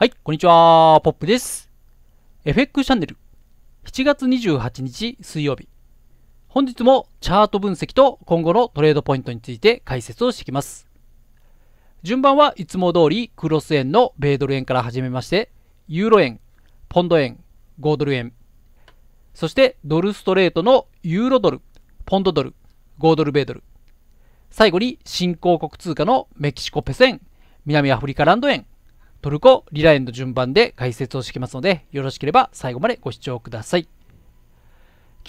はい、こんにちは、ポップです。FX チャンネル、7月28日水曜日。本日もチャート分析と今後のトレードポイントについて解説をしていきます。順番はいつも通りクロス円の米ドル円から始めまして、ユーロ円、ポンド円、ードル円、そしてドルストレートのユーロドル、ポンドドル、ードル米ドル、最後に新興国通貨のメキシコペセン、南アフリカランド円、トルコ、リランの順番で解説をしてきますので、よろしければ最後までご視聴ください。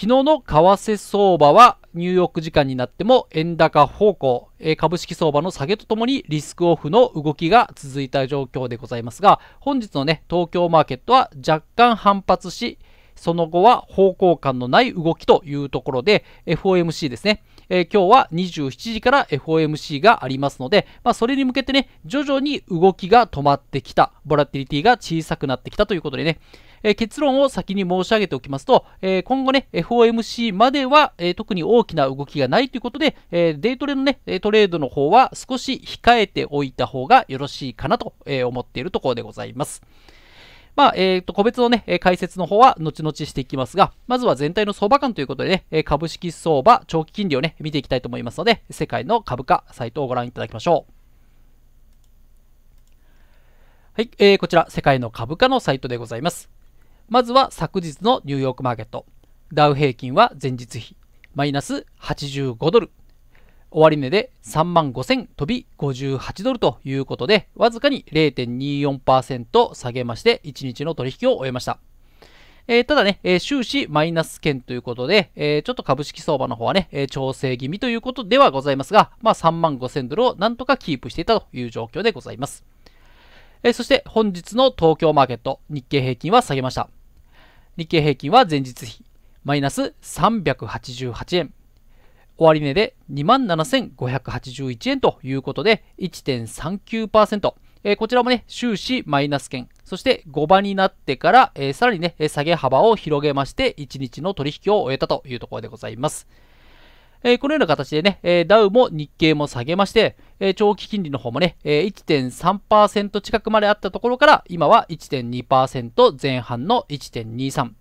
昨日の為替相場はニューヨーク時間になっても円高方向、え株式相場の下げとともにリスクオフの動きが続いた状況でございますが、本日のね、東京マーケットは若干反発し、その後は方向感のない動きというところで、FOMC ですね。え今日は27時から FOMC がありますので、まあ、それに向けてね、徐々に動きが止まってきた、ボラティリティが小さくなってきたということでね、え結論を先に申し上げておきますと、え今後ね、FOMC までは、え特に大きな動きがないということで、えデイトレのね、トレードの方は少し控えておいた方がよろしいかなと思っているところでございます。まあ、えっ、ー、と、個別のね、解説の方は後々していきますが、まずは全体の相場感ということでね、株式相場、長期金利をね、見ていきたいと思いますので、世界の株価、サイトをご覧いただきましょう。はい、えー、こちら、世界の株価のサイトでございます。まずは昨日のニューヨークマーケット。ダウ平均は前日比、マイナス85ドル。終値で3万5000飛び58ドルということで、わずかに0.24%下げまして、1日の取引を終えました。えー、ただね、えー、終始マイナス圏ということで、えー、ちょっと株式相場の方はね、え調整気味ということではございますが、まあ、3万5000ドルをなんとかキープしていたという状況でございます。えそして本日の東京マーケット、日経平均は下げました。日経平均は前日比、マイナス388円、終値で27,581円ということで1.39%、えー、こちらもね、終始マイナス圏、そして5番になってから、えー、さらにね、下げ幅を広げまして、1日の取引を終えたというところでございます。えー、このような形でね、えダウも日経も下げまして、え長期金利の方もね、え1.3%近くまであったところから、今は1.2%前半の1.23。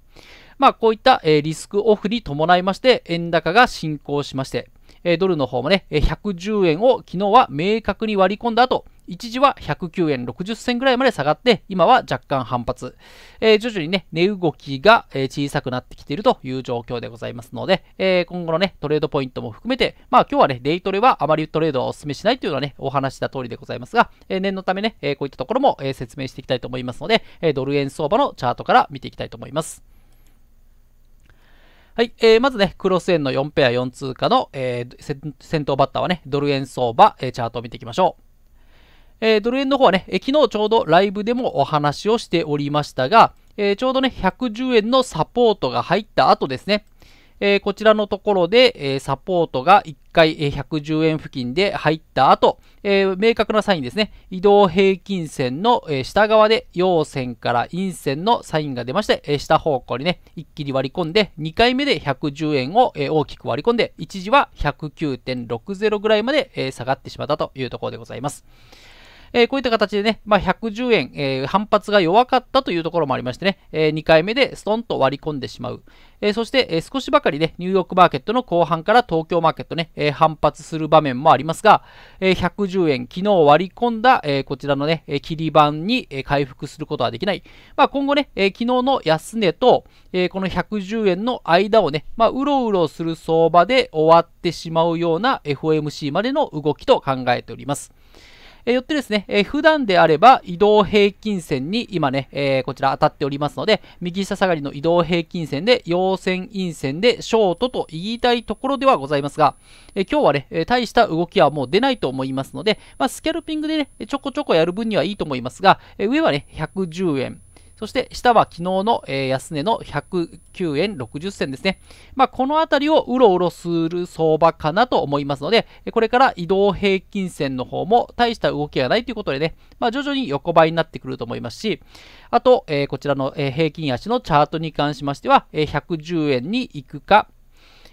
まあ、こういった、えリスクオフに伴いまして、円高が進行しまして、えドルの方もね、110円を昨日は明確に割り込んだ後、一時は109円60銭ぐらいまで下がって、今は若干反発。えー、徐々にね、値動きが、え小さくなってきているという状況でございますので、えー、今後のね、トレードポイントも含めて、まあ今日はね、デイトレはあまりトレードはお勧めしないというのはね、お話した通りでございますが、えー、念のためね、えこういったところも、え説明していきたいと思いますので、えドル円相場のチャートから見ていきたいと思います。はい、えー、まずね、クロス円の4ペア4通貨の、えー、先頭バッターはね、ドル円相場、えー、チャートを見ていきましょう。えー、ドル円の方はね、えー、昨日ちょうどライブでもお話をしておりましたが、えー、ちょうどね、110円のサポートが入った後ですね、えー、こちらのところで、えー、サポートが1回110円付近で入った後、えー、明確なサインですね、移動平均線の、え下側で陽線から陰線のサインが出まして、え下方向にね、一気に割り込んで、2回目で110円を、え大きく割り込んで、一時は109.60ぐらいまで、え下がってしまったというところでございます。えー、こういった形でね、まあ、110円、えー、反発が弱かったというところもありましてね、えー、2回目でストンと割り込んでしまう。えそして、え少しばかりね、ニューヨークマーケットの後半から東京マーケットね、え反発する場面もありますが、え110円、昨日割り込んだ、えこちらのね、え切り板に、え回復することはできない。まあ、今後ね、え昨日の安値と、えこの110円の間をね、まあ、うろうろする相場で終わってしまうような FOMC までの動きと考えております。えー、よってですね、えー、普段であれば移動平均線に今ね、えー、こちら当たっておりますので、右下下がりの移動平均線で陽線陰線でショートと言いたいところではございますが、え今日はね、え大した動きはもう出ないと思いますので、まあ、スキャルピングでね、ちょこちょこやる分にはいいと思いますが、え上はね、110円。そして下は昨日の、え安値の109円60銭ですね。まあ、このあたりをうろうろする相場かなと思いますので、これから移動平均線の方も大した動きがないということでね、まあ、徐々に横ばいになってくると思いますし、あと、えこちらの、え平均足のチャートに関しましては、え110円に行くか、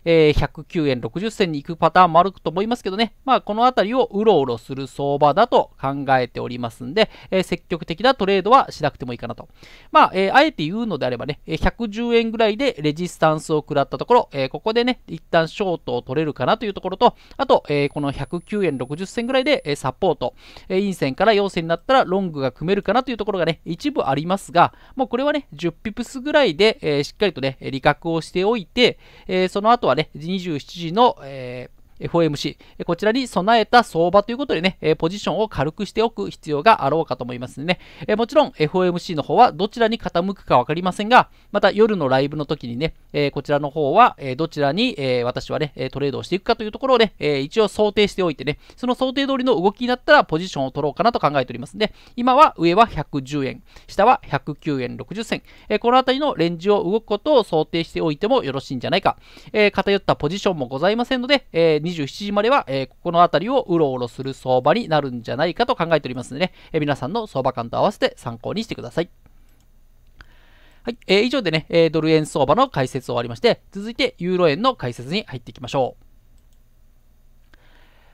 えー、109円60銭に行くパターンもあると思いますけどね、まあ、このあたりをうろうろする相場だと考えておりますんで、えー、積極的なトレードはしなくてもいいかなと。まあ、えー、あえて言うのであればね、110円ぐらいでレジスタンスを食らったところ、えー、ここでね、一旦ショートを取れるかなというところと、あと、えー、この109円60銭ぐらいで、えー、サポート、えー、陰線から陽線になったらロングが組めるかなというところがね、一部ありますが、もうこれはね、10ピプスぐらいで、えー、しっかりとね、利確をしておいて、えー、その後とはね、27時の、え FOMC、こちらに備えた相場ということでね、ポジションを軽くしておく必要があろうかと思いますね。もちろん FOMC の方はどちらに傾くかわかりませんが、また夜のライブの時にね、こちらの方はどちらに私はね、トレードをしていくかというところをね、一応想定しておいてね、その想定通りの動きになったらポジションを取ろうかなと考えておりますので、今は上は110円、下は109円60銭、このあたりのレンジを動くことを想定しておいてもよろしいんじゃないか。偏ったポジションもございませんので、27時までは、えー、この辺りをうろうろする相場になるんじゃないかと考えておりますので、ね、えー、皆さんの相場感と合わせて参考にしてください。はい、えー、以上でね、えドル円相場の解説を終わりまして、続いてユーロ円の解説に入っていきましょう。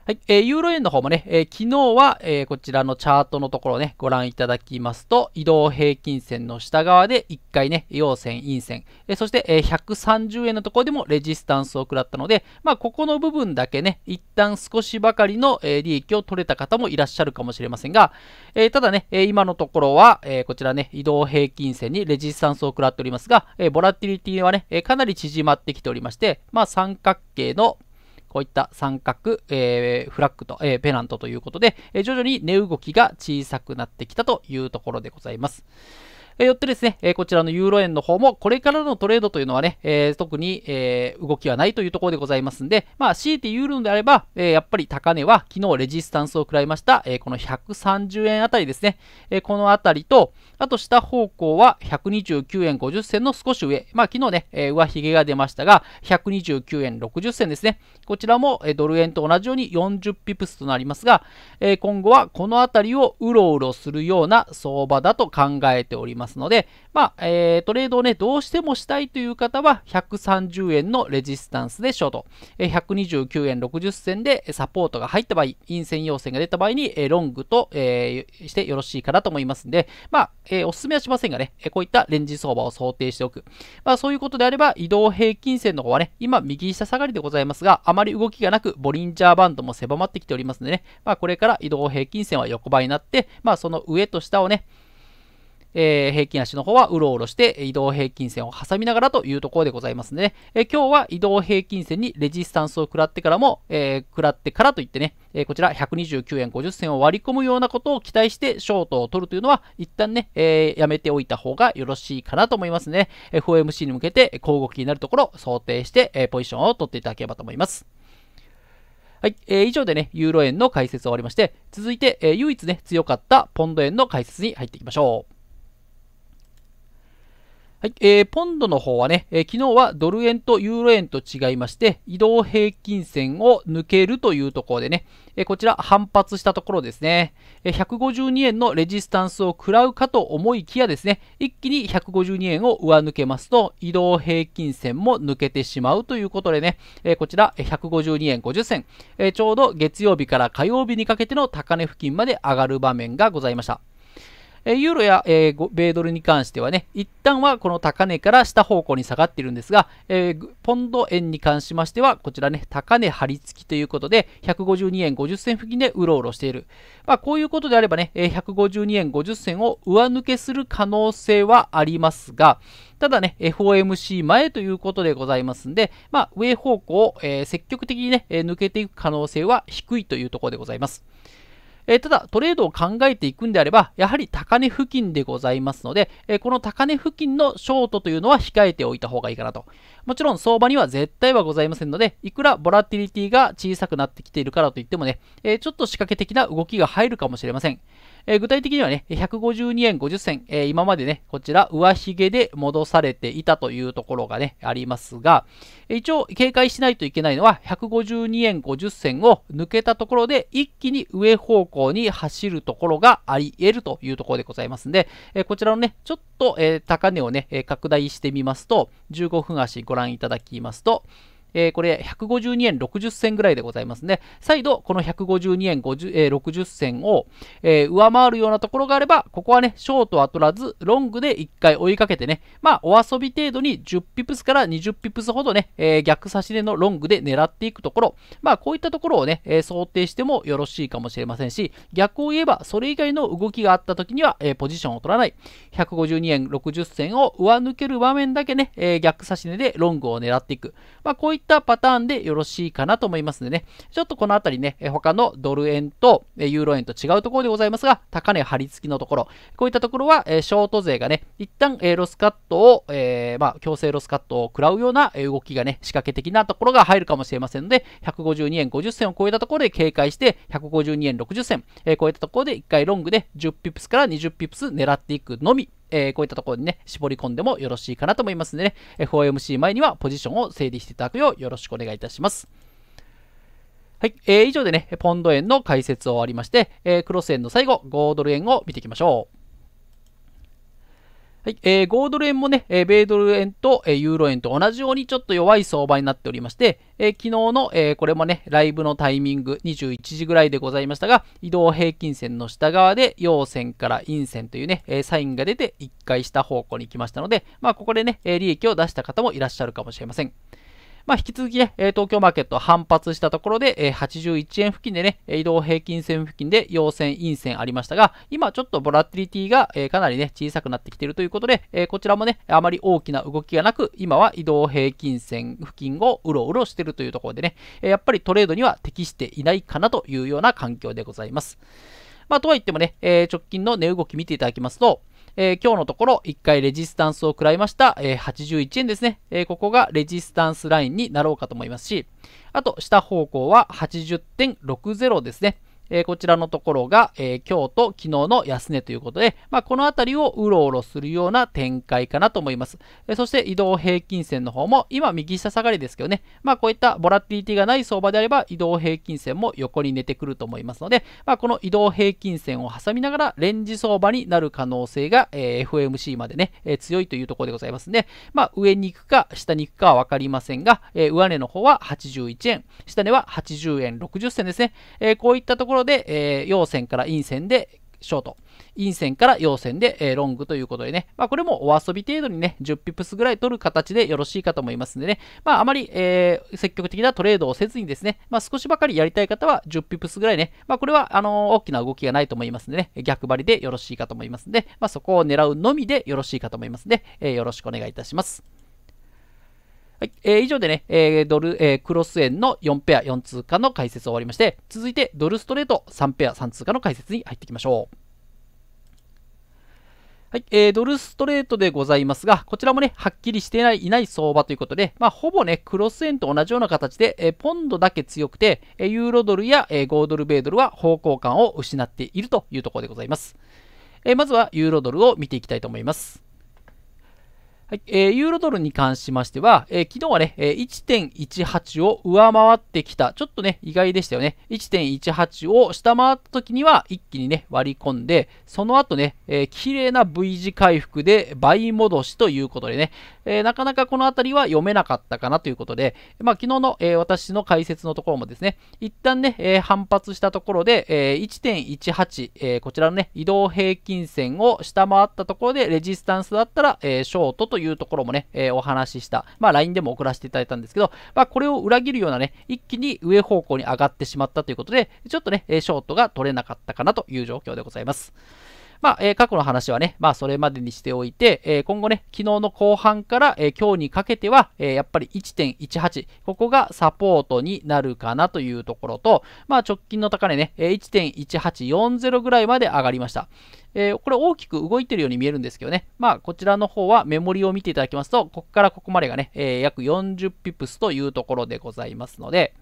はい、えー、ユーロ円の方もね、えー、昨日は、えー、こちらのチャートのところをね、ご覧いただきますと、移動平均線の下側で1回ね、陽線、陰線、えー、そして、えー、130円のところでもレジスタンスを食らったので、まあ、ここの部分だけね、一旦少しばかりの、えー、利益を取れた方もいらっしゃるかもしれませんが、えー、ただね、えー、今のところは、えー、こちらね、移動平均線にレジスタンスを食らっておりますが、えー、ボラティリティはね、えー、かなり縮まってきておりまして、まあ、三角形の、こういった三角、えー、フラッグと、えー、ペナントということで、えー、徐々に値動きが小さくなってきたというところでございます。よってですね、こちらのユーロ円の方も、これからのトレードというのはね、特に、動きはないというところでございますんで、まあ、強いて言うのであれば、やっぱり高値は昨日レジスタンスを食らいました、この130円あたりですね、このあたりと、あと下方向は129円50銭の少し上、まあ、昨日ね、上髭が出ましたが、129円60銭ですね、こちらも、ドル円と同じように40ピプスとなりますが、今後はこのあたりをうろうろするような相場だと考えております。ますので、まあ、えー、トレードをね、どうしてもしたいという方は、130円のレジスタンスでショート、え129円60銭でサポートが入った場合、陰線陽線が出た場合に、えロングと、えー、してよろしいかなと思いますので、まあ、えー、おすめはしませんがね、えこういったレンジ相場を想定しておく。まあ、そういうことであれば、移動平均線の方はね、今、右下下がりでございますが、あまり動きがなく、ボリンジャーバンドも狭まってきておりますのでね、まあ、これから移動平均線は横ばいになって、まあ、その上と下をね、えー、平均足の方はうろうろして移動平均線を挟みながらというところでございますね。えー、今日は移動平均線にレジスタンスを食らってからも、えー、食らってからといってね、えこちら129円50銭を割り込むようなことを期待してショートを取るというのは一旦ね、えやめておいた方がよろしいかなと思いますね。FOMC に向けて交互きになるところを想定して、えポジションを取っていただければと思います。はい、えー、以上でね、ユーロ円の解説を終わりまして、続いて、えー、唯一ね、強かったポンド円の解説に入っていきましょう。はい、えー、ポンドの方はね、えー、昨日はドル円とユーロ円と違いまして、移動平均線を抜けるというところでね、えー、こちら反発したところですね、えー、152円のレジスタンスを食らうかと思いきやですね、一気に152円を上抜けますと、移動平均線も抜けてしまうということでね、えー、こちら152円50銭、えー、ちょうど月曜日から火曜日にかけての高値付近まで上がる場面がございました。ユーロや、米ドルに関してはね、一旦はこの高値から下方向に下がっているんですが、ポンド円に関しましては、こちらね、高値張り付きということで、152円50銭付近でうろうろしている。まあ、こういうことであればね、152円50銭を上抜けする可能性はありますが、ただね、FOMC 前ということでございますんで、まあ、上方向を、積極的にね、抜けていく可能性は低いというところでございます。えー、ただ、トレードを考えていくんであれば、やはり高値付近でございますので、えー、この高値付近のショートというのは控えておいた方がいいかなと。もちろん相場には絶対はございませんので、いくらボラティリティが小さくなってきているからといってもね、えー、ちょっと仕掛け的な動きが入るかもしれません。えー、具体的にはね、152円50銭、えー、今までね、こちら上髭で戻されていたというところがね、ありますが、一応警戒しないといけないのは、152円50銭を抜けたところで、一気に上方向に走るところがあり得るというところでございますんで、えー、こちらのね、ちょっと、え高値をね、拡大してみますと、15分足ご覧いただきますと、えー、これ152円60銭ぐらいでございますね。再度、この152円50、えー、60銭を、えー、上回るようなところがあれば、ここはね、ショートは取らず、ロングで1回追いかけてね、まあ、お遊び程度に10ピプスから20ピプスほどね、えー、逆差し値のロングで狙っていくところ、まあ、こういったところをね、えー、想定してもよろしいかもしれませんし、逆を言えば、それ以外の動きがあった時には、えー、ポジションを取らない、152円60銭を上抜ける場面だけね、えー、逆差し値でロングを狙っていく、まあ、こういったったパターンでよろしいかなと思いますのでね、ちょっとこのあたりね、他のドル円とユーロ円と違うところでございますが、高値張り付きのところ、こういったところは、ショート勢がね、一旦、ロスカットを、えー、まあ、強制ロスカットを食らうような動きがね、仕掛け的なところが入るかもしれませんので、152円50銭を超えたところで警戒して、152円60銭、えー、超えたところで1回ロングで10ピプスから20ピプス狙っていくのみえー、こういったところにね、絞り込んでもよろしいかなと思いますのでね、FOMC 前にはポジションを整理していただくようよろしくお願いいたします。はい、えー、以上でね、ポンド円の解説を終わりまして、えー、クロス円の最後、5ドル円を見ていきましょう。はい、えー、5ドル円もね、えー、米ドル円と、えー、ユーロ円と同じようにちょっと弱い相場になっておりまして、えー、昨日の、えー、これもね、ライブのタイミング21時ぐらいでございましたが、移動平均線の下側で陽線から陰線というね、えー、サインが出て1回下方向に行きましたので、まあここでね、えー、利益を出した方もいらっしゃるかもしれません。まあ、引き続きね、東京マーケット反発したところで、81円付近でね、移動平均線付近で陽線、陰線ありましたが、今ちょっとボラティリティがかなりね、小さくなってきているということで、こちらもね、あまり大きな動きがなく、今は移動平均線付近をうろうろしているというところでね、やっぱりトレードには適していないかなというような環境でございます。まあ、とはいってもね、え直近の値動き見ていただきますと、えー、今日のところ1回レジスタンスを食らいました、えー、81円ですね、えー、ここがレジスタンスラインになろうかと思いますし、あと下方向は80.60ですね。えー、こちらのところが、えー、今日と昨日の安値ということで、まあ、この辺りをうろうろするような展開かなと思います。えー、そして移動平均線の方も、今右下下がりですけどね、まあ、こういったボラティリティがない相場であれば移動平均線も横に寝てくると思いますので、まあ、この移動平均線を挟みながらレンジ相場になる可能性が、え f m c までね、え強いというところでございますね。まあ、上に行くか下に行くかは分かりませんが、え上値の方は81円、下値は80円60銭ですね。えこういったところころで、えー、陽線から陰線でショート。陰線から陽線で、えー、ロングということでね、まあ、これもお遊び程度にね、10ピプスぐらい取る形でよろしいかと思いますんでね、まあ、あまり、えー、積極的なトレードをせずにですね、まあ、少しばかりやりたい方は10ピプスぐらいね、まあ、これはあのー、大きな動きがないと思いますんでね、逆張りでよろしいかと思いますんで、まあ、そこを狙うのみでよろしいかと思いますんで、えー、よろしくお願いいたします。はいえー、以上でね、えー、ドル、えー、クロス円の4ペア4通貨の解説終わりまして、続いてドルストレート3ペア3通貨の解説に入っていきましょう。はい、えー、ドルストレートでございますが、こちらもね、はっきりしていない、いない相場ということで、まあ、ほぼね、クロス円と同じような形で、えー、ポンドだけ強くて、えー、ユーロドルや、えー、5ドル米ドルは方向感を失っているというところでございます。えまずはユーロドルを見ていきたいと思います。はいえー、ユーロドルに関しましては、えー、昨日はね、えー、1.18を上回ってきた。ちょっとね、意外でしたよね。1.18を下回った時には一気にね、割り込んで、その後ね、えー、綺麗な V 字回復で倍戻しということでね、えー、なかなかこの辺りは読めなかったかなということで、まあ、昨日の、えー、私の解説のところもですね、一旦ね、えー、反発したところで、えー、1.18、えー、こちらのね、移動平均線を下回ったところで、レジスタンスだったら、えー、ショートとというところもね、えー、お話しした、まあ、LINE でも送らせていただいたんですけど、まあ、これを裏切るようなね、一気に上方向に上がってしまったということで、ちょっとね、ショートが取れなかったかなという状況でございます。まあ、えー、過去の話はね、まあ、それまでにしておいて、えー、今後ね、昨日の後半から、えー、今日にかけては、えやっぱり1.18、ここがサポートになるかなというところと、まあ、直近の高値ね、え1.1840ぐらいまで上がりました。えー、これ大きく動いてるように見えるんですけどね。まあ、こちらの方はメモリを見ていただきますと、ここからここまでがね、え約40ピプスというところでございますので、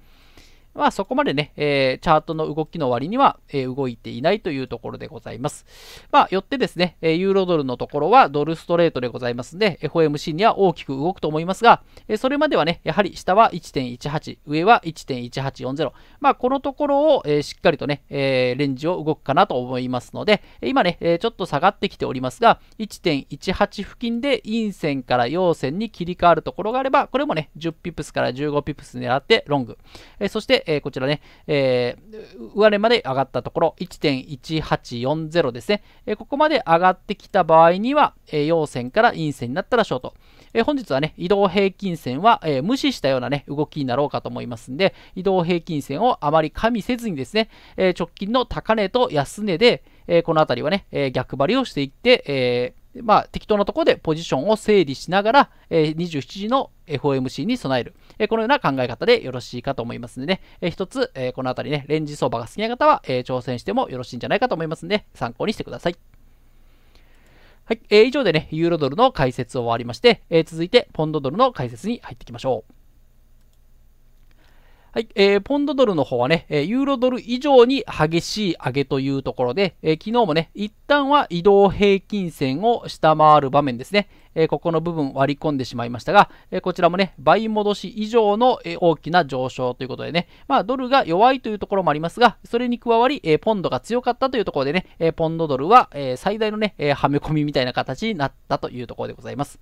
まあそこまでね、えー、チャートの動きの割には、えー、動いていないというところでございます。まあよってですね、えー、ユーロドルのところはドルストレートでございますので、FOMC には大きく動くと思いますが、えそれまではね、やはり下は1.18、上は1.1840。まあこのところを、えしっかりとね、えレンジを動くかなと思いますので、今ね、えちょっと下がってきておりますが、1.18付近で陰線から陽線に切り替わるところがあれば、これもね、10ピプスから15ピプス狙ってロング。えそして、えー、こちらね、えー、上値まで上がったところ、1.1840ですね、えー、ここまで上がってきた場合には、え陽線から陰線になったらショート。え本日はね、移動平均線は、え無視したようなね、動きになろうかと思いますんで、移動平均線をあまり加味せずにですね、え直近の高値と安値で、えこの辺りはね、え逆張りをしていって、えーまあ、適当なところでポジションを整理しながら、えー、27時の FOMC に備える、えー、このような考え方でよろしいかと思いますのでね、えー、一つ、えー、この辺りね、レンジ相場が好きな方は、えー、挑戦してもよろしいんじゃないかと思いますので、参考にしてください。はい、えー、以上でね、ユーロドルの解説を終わりまして、えー、続いてポンドドルの解説に入っていきましょう。はい、えー、ポンドドルの方はね、えユーロドル以上に激しい上げというところで、え昨日もね、一旦は移動平均線を下回る場面ですね。えここの部分割り込んでしまいましたが、えこちらもね、倍戻し以上の、え大きな上昇ということでね、まあ、ドルが弱いというところもありますが、それに加わり、えポンドが強かったというところでね、えポンドドルは、え最大のね、えはめ込みみたいな形になったというところでございます。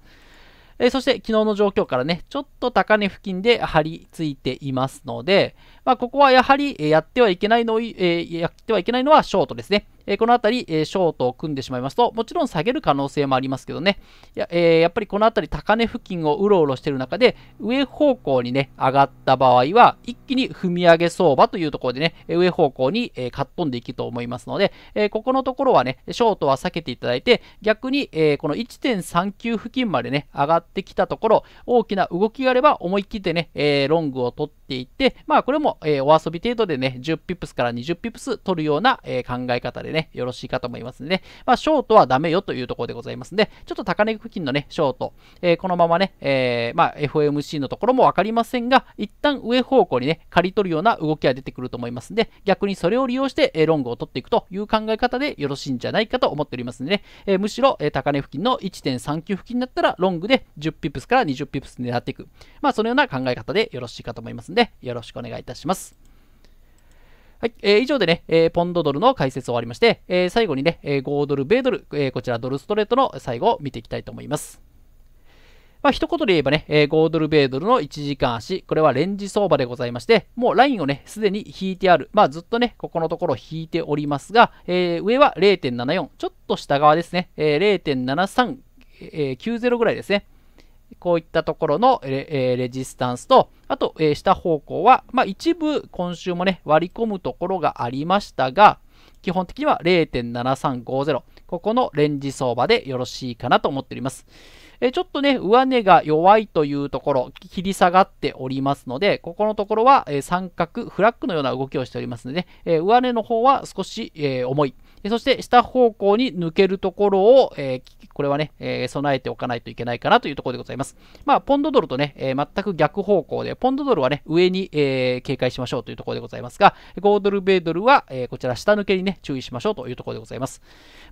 えそして昨日の状況からね、ちょっと高値付近で張り付いていますので、まあ、ここはやはりやってはいけないの、えやってはいけないのはショートですね。えこの辺り、えショートを組んでしまいますと、もちろん下げる可能性もありますけどね、や,、えやっぱりこの辺り高値付近をうろうろしている中で、上方向にね、上がった場合は、一気に踏み上げ相場というところでね、上方向に、えかっ飛んでいくと思いますので、えここのところはね、ショートは避けていただいて、逆に、えこの1.39付近までね、上がってきたところ、大きな動きがあれば思い切ってね、えロングを取ってていって、まあこれも、えー、お遊び程度でね、10ピプスから20ピプス取るような、えー、考え方でね、よろしいかと思いますのでね、まあショートはダメよというところでございますので、ちょっと高値付近のね、ショート、えー、このままね、えー、まあ FOMC のところもわかりませんが、一旦上方向にね、刈り取るような動きが出てくると思いますので、逆にそれを利用して、えー、ロングを取っていくという考え方でよろしいんじゃないかと思っておりますのでね、えー、むしろ、えー、高値付近の1.39付近だったら、ロングで10ピプスから20ピプス狙っていく。まあそのような考え方でよろしいかと思いますんで、で、よろしくお願いいたします。はい、えー、以上でね、えー、ポンドドルの解説終わりまして、えー、最後にね、え5ドル、米ドル、えこちらドルストレートの最後を見ていきたいと思います。まあ、一言で言えばね、え5ドル、米ドルの1時間足、これはレンジ相場でございまして、もうラインをね、すでに引いてある、まあずっとね、ここのところ引いておりますが、え上は0.74、ちょっと下側ですね、えー、0.73、えー、90ぐらいですね。こういったところのレ,、えレジスタンスと、あと、え下方向は、まあ、一部今週もね、割り込むところがありましたが、基本的には0.7350。ここのレンジ相場でよろしいかなと思っております。えちょっとね、上値が弱いというところ、切り下がっておりますので、ここのところは、え三角、フラッグのような動きをしておりますので、ね、え上値の方は少し、え重い。そして下方向に抜けるところを、えー、これはね、えー、備えておかないといけないかなというところでございます。まあ、ポンドドルとね、えー、全く逆方向で、ポンドドルはね、上に、えー、警戒しましょうというところでございますが、5ドル、米ドルは、えこちら下抜けにね、注意しましょうというところでございます。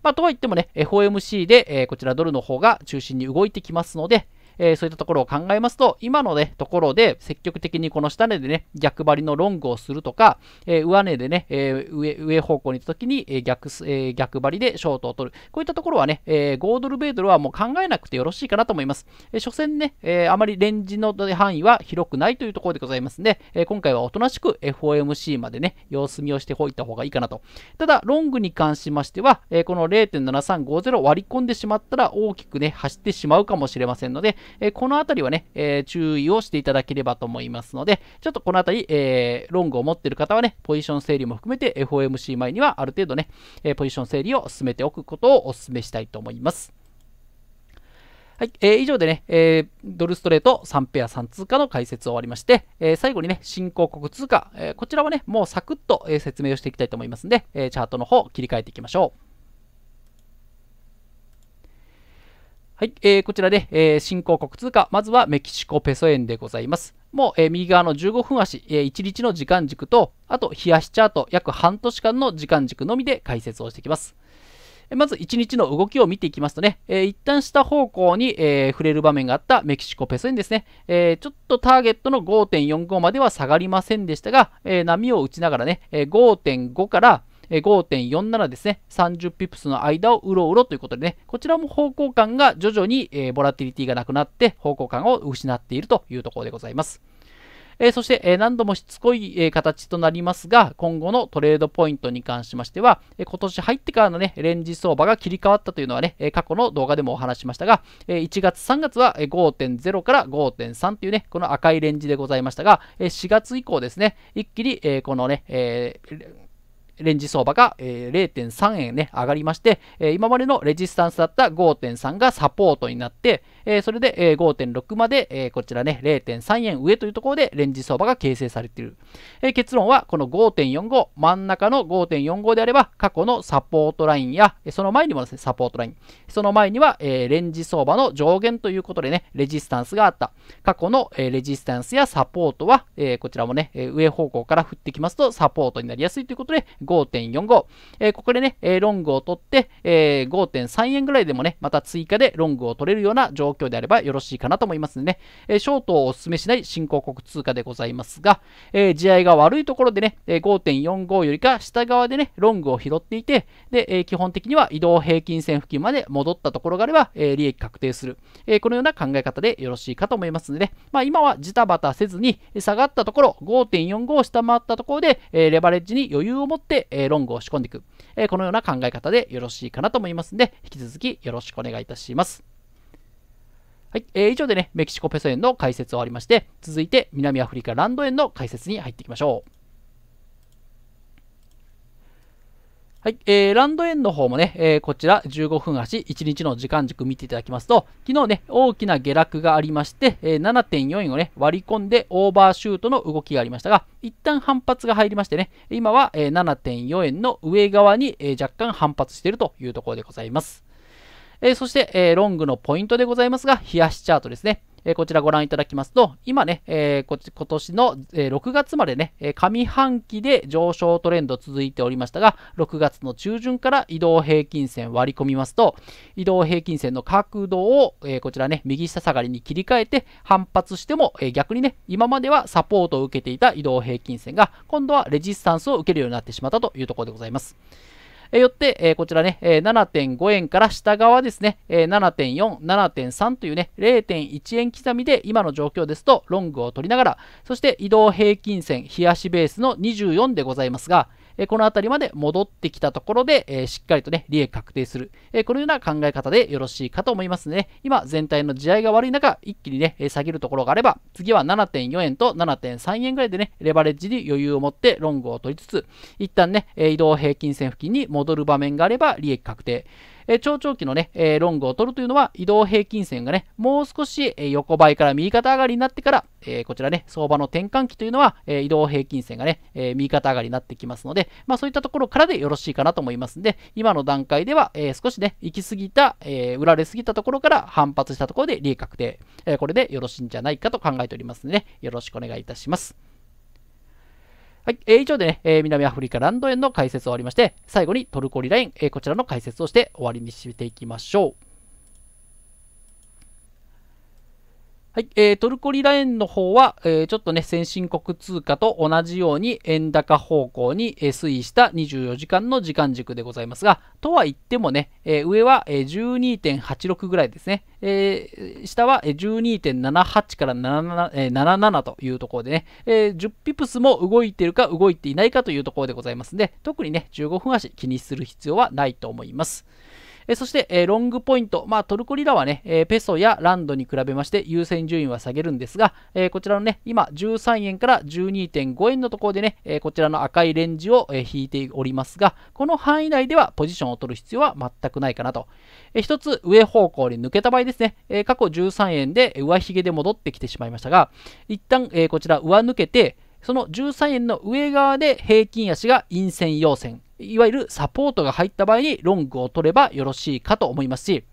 まあ、とはいってもね、FOMC で、えこちらドルの方が中心に動いてきますので、えー、そういったところを考えますと、今のね、ところで積極的にこの下根でね、逆張りのロングをするとか、えー、上根でね、えー、上、上方向に行った時に、え逆、え逆張りでショートを取る。こういったところはね、え5ドル、米ドルはもう考えなくてよろしいかなと思います。え所詮ね、えあまりレンジの範囲は広くないというところでございますので、え今回はおとなしく FOMC までね、様子見をしておいた方がいいかなと。ただ、ロングに関しましては、えこの0.7350割り込んでしまったら大きくね、走ってしまうかもしれませんので、えこのあたりはね、え注意をしていただければと思いますので、ちょっとこのあたり、えロングを持っている方はね、ポジション整理も含めて FOMC 前にはある程度ね、えポジション整理を進めておくことをお勧めしたいと思います。はい、えー、以上でね、えー、ドルストレート3ペア3通貨の解説を終わりまして、えー、最後にね、新興国通貨、えこちらはね、もうサクッと、え説明をしていきたいと思いますので、えチャートの方切り替えていきましょう。はい、えー、こちらで、えー、新興国通貨、まずはメキシコペソ円でございます。もう、えー、右側の15分足、えー、1日の時間軸と、あと、冷やしチャート、約半年間の時間軸のみで解説をしていきます。まず1日の動きを見ていきますとね、えー、一旦下方向に、えー、触れる場面があったメキシコペソ円ですね、えー、ちょっとターゲットの5.45までは下がりませんでしたが、え波を打ちながらね、え5.5から、5.47ですね、30ピプスの間をうろうろということでね、こちらも方向感が徐々に、ボラティリティがなくなって方向感を失っているというところでございます。えそして、え何度もしつこい、え形となりますが、今後のトレードポイントに関しましては、え今年入ってからのね、レンジ相場が切り替わったというのはね、え過去の動画でもお話しましたが、え1月3月は5.0から5.3というね、この赤いレンジでございましたが、え4月以降ですね、一気に、えこのね、えーレンジ相場が、えー、0.3円ね、上がりまして、えー、今までのレジスタンスだった5.3がサポートになって、えー、それで、えー、5.6まで、えー、こちらね、0.3円上というところでレンジ相場が形成されている。えー、結論は、この5.45、真ん中の5.45であれば、過去のサポートラインや、その前にもですね、サポートライン、その前には、えー、レンジ相場の上限ということでね、レジスタンスがあった。過去の、えー、レジスタンスやサポートは、えー、こちらもね、上方向から振ってきますと、サポートになりやすいということで、5.45、えー、ここでね、えロングを取って、え5.3円ぐらいでもね、また追加でロングを取れるような状況であればよろしいかなと思いますんでね、えショートをお勧めしない新興国通貨でございますが、え地合いが悪いところでね、え5.45よりか下側でね、ロングを拾っていて、で、え基本的には移動平均線付近まで戻ったところがあれば、え利益確定する、えこのような考え方でよろしいかと思いますので、ね、まあ、今はジタバタせずに、下がったところ、5.45を下回ったところで、えレバレッジに余裕を持って、で、えー、ロングを仕込んでいく、えー、このような考え方でよろしいかなと思いますので、引き続きよろしくお願いいたします。はい、えー、以上でね、メキシコペソ円の解説を終わりまして、続いて南アフリカランド円の解説に入っていきましょう。はい、えー、ランド円の方もね、えー、こちら15分足、1日の時間軸見ていただきますと、昨日ね、大きな下落がありまして、えー、7.4をね、割り込んでオーバーシュートの動きがありましたが、一旦反発が入りましてね、今は、えー、7.4円の上側に、えー、若干反発しているというところでございます。えー、そして、えー、ロングのポイントでございますが、冷やしチャートですね。えこちらご覧いただきますと、今ね、えー、こ今年の、え6月までね、え上半期で上昇トレンド続いておりましたが、6月の中旬から移動平均線割り込みますと、移動平均線の角度を、えこちらね、右下下がりに切り替えて反発しても、え逆にね、今まではサポートを受けていた移動平均線が、今度はレジスタンスを受けるようになってしまったというところでございます。えよって、えこちらね、え7.5円から下側ですね、え7.4、7.3というね、0.1円刻みで今の状況ですと、ロングを取りながら、そして移動平均線、冷やしベースの24でございますが、えこの辺りまで戻ってきたところで、えしっかりとね、利益確定する、えこのような考え方でよろしいかと思いますね。今、全体の地合いが悪い中、一気にね、下げるところがあれば、次は7.4円と7.3円ぐらいでね、レバレッジに余裕を持ってロングを取りつつ、一旦ね、移動平均線付近に戻る場面があれば、利益確定。え超長期のね、えロングを取るというのは移動平均線がね、もう少し、え横ばいから右肩上がりになってから、えこちらね、相場の転換期というのは、え移動平均線がね、え右肩上がりになってきますので、まあそういったところからでよろしいかなと思いますんで、今の段階では、え少しね、行き過ぎた、え売られすぎたところから反発したところで利確定、えこれでよろしいんじゃないかと考えておりますので、よろしくお願いいたします。はい、えー、以上でね、えー、南アフリカランド園の解説を終わりまして、最後にトルコリライン、えー、こちらの解説をして終わりにしていきましょう。はい、えー、トルコリラ円の方は、えー、ちょっとね、先進国通貨と同じように円高方向に、推移した24時間の時間軸でございますが、とは言ってもね、えー、上は、12.86ぐらいですね、えー、下は12.78から 77,、77というところでね、えー、10ピプスも動いてるか動いていないかというところでございますので、特にね、15分足気にする必要はないと思います。えそして、えロングポイント、まあ、トルコリラはね、えペソやランドに比べまして優先順位は下げるんですが、えこちらのね、今13円から12.5円のところでね、えこちらの赤いレンジを、え引いておりますが、この範囲内ではポジションを取る必要は全くないかなと。え一つ上方向に抜けた場合ですね、え過去13円で上髭で戻ってきてしまいましたが、一旦、えこちら上抜けて、その13円の上側で平均足が陰線陽線。いわゆるサポートが入った場合にロングを取ればよろしいかと思いますし、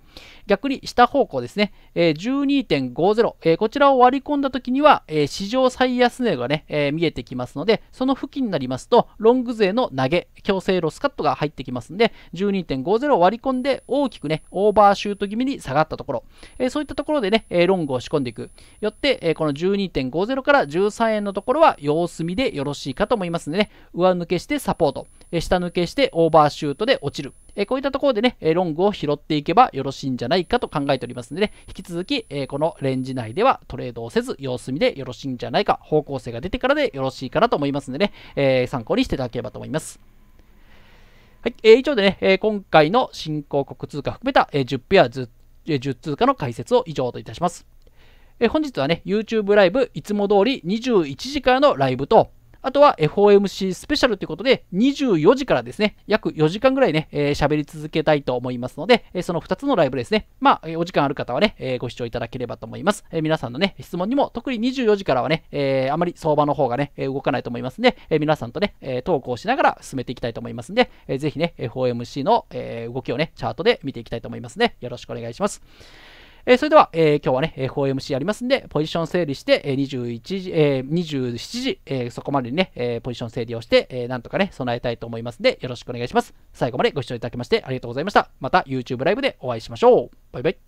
逆に下方向ですね、え12.50、えこちらを割り込んだ時には、え史上最安値がね、え見えてきますので、その付近になりますと、ロング勢の投げ、強制ロスカットが入ってきますんで、12.50を割り込んで大きくね、オーバーシュート気味に下がったところ、えそういったところでね、えロングを仕込んでいく。よって、えこの12.50から13円のところは様子見でよろしいかと思いますので、ね、上抜けしてサポート、え下抜けしてオーバーシュートで落ちる。えこういったところでね、ロングを拾っていけばよろしいんじゃないかと考えておりますので、ね、引き続き、えこのレンジ内ではトレードをせず、様子見でよろしいんじゃないか、方向性が出てからでよろしいかなと思いますのでね、え参考にしていただければと思います。はい、えー、以上でね、え今回の新興国通貨含めた、え10ペア10通貨の解説を以上といたします。え本日はね、YouTube ライブいつも通り21時からのライブと、あとは FOMC スペシャルということで、24時からですね、約4時間ぐらいね、喋、えー、り続けたいと思いますので、えー、その2つのライブですね、まあ、お時間ある方はね、えー、ご視聴いただければと思います。えー、皆さんのね、質問にも、特に24時からはね、えー、あまり相場の方がね、動かないと思いますんで、えー、皆さんとね、えー、トしながら進めていきたいと思いますんで、えー、ぜひね、FOMC の、えー、動きをね、チャートで見ていきたいと思いますで、よろしくお願いします。えそれでは、え今日はね、4MC やりますんで、ポジション整理して、え21時、え27時、えそこまでにね、えポジション整理をして、えなんとかね、備えたいと思いますんで、よろしくお願いします。最後までご視聴いただきましてありがとうございました。また YouTube ライブでお会いしましょう。バイバイ。